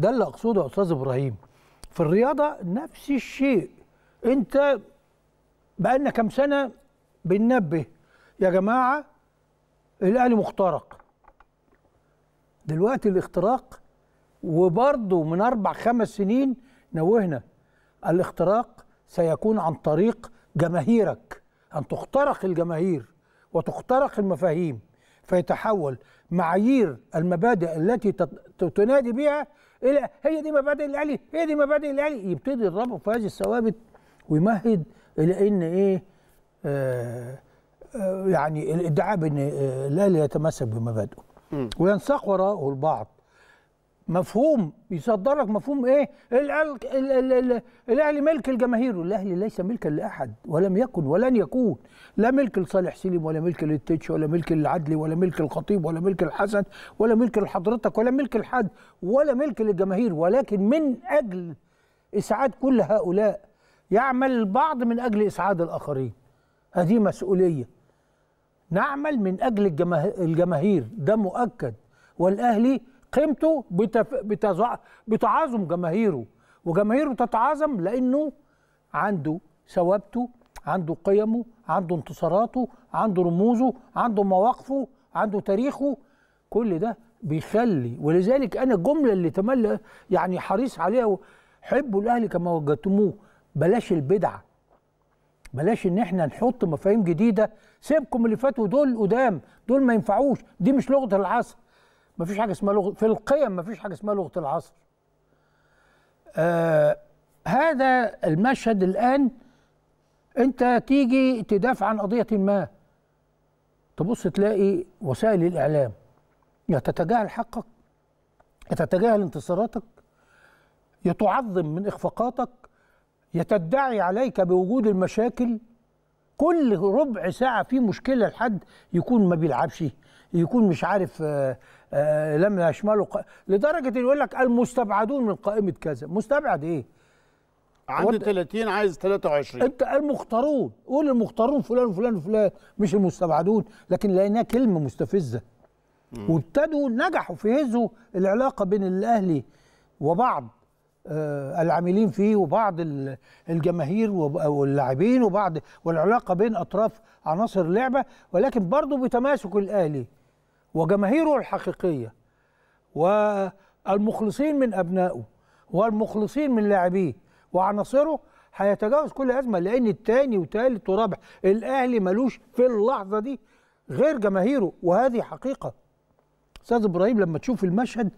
ده اللي اقصده يا استاذ ابراهيم في الرياضه نفس الشيء انت بقالنا كام سنه بننبه يا جماعه الاهلي مخترق دلوقتي الاختراق وبرضه من اربع خمس سنين نوهنا الاختراق سيكون عن طريق جماهيرك ان تخترق الجماهير وتخترق المفاهيم فيتحول معايير المبادئ التي تنادي بها هي دي مبادئ الاهلي هي دي مبادئ الاهلي يبتدي يضربه في هذه الثوابت ويمهد الى ان ايه آه آه يعني الادعاء بان الاهلي آه، يتمسك بمبادئه وينساق وراءه البعض مفهوم بيصدر لك مفهوم ايه الاهلي ملك الجماهير الاهلي ليس ملكا لاحد ولم يكن ولن يكون لا ملك لصالح سليم ولا ملك للتتش ولا ملك للعدلي ولا ملك الخطيب ولا ملك الحسن ولا ملك لحضرتك ولا ملك لحد ولا ملك للجماهير ولكن من اجل اسعاد كل هؤلاء يعمل البعض من اجل اسعاد الاخرين هذه مسؤوليه نعمل من اجل الجماهير ده مؤكد والاهلي قيمته بتف... بتزع... بتعاظم جماهيره وجماهيره تتعاظم لانه عنده ثوابته عنده قيمه عنده انتصاراته عنده رموزه عنده مواقفه عنده تاريخه كل ده بيخلي ولذلك انا الجمله اللي تملى يعني حريص عليها حبوا الاهلي كما وجدتموه بلاش البدعه بلاش ان احنا نحط مفاهيم جديده سيبكم اللي فاتوا دول قدام دول ما ينفعوش دي مش لغه العصر ما فيش حاجه اسمها لغه في القيم ما فيش حاجه اسمها لغه العصر آه هذا المشهد الان انت تيجي تدافع عن قضيه ما تبص تلاقي وسائل الاعلام يا تتجاهل حقك يا تتجاهل انتصاراتك يتعظم من اخفاقاتك يتدعي عليك بوجود المشاكل كل ربع ساعه في مشكله لحد يكون ما بيلعبش يكون مش عارف آه، آه، لم يشمله ق... لدرجه أن يقول لك المستبعدون من قائمه كذا مستبعد ايه عندي 30 عايز 23 انت المختارون قول المختارون فلان وفلان وفلان مش المستبعدون لكن لقيناها كلمه مستفزه وابتدوا نجحوا في هزوا العلاقه بين الاهلي وبعض آه، العاملين فيه وبعض الجماهير واللاعبين وبعض والعلاقه بين اطراف عناصر اللعبه ولكن برضه بتماسك الاهلي وجماهيره الحقيقيه والمخلصين من ابنائه والمخلصين من لاعبيه وعناصره هيتجاوز كل ازمه لان الثاني وثالث ورابع الاهلي ملوش في اللحظه دي غير جماهيره وهذه حقيقه استاذ ابراهيم لما تشوف المشهد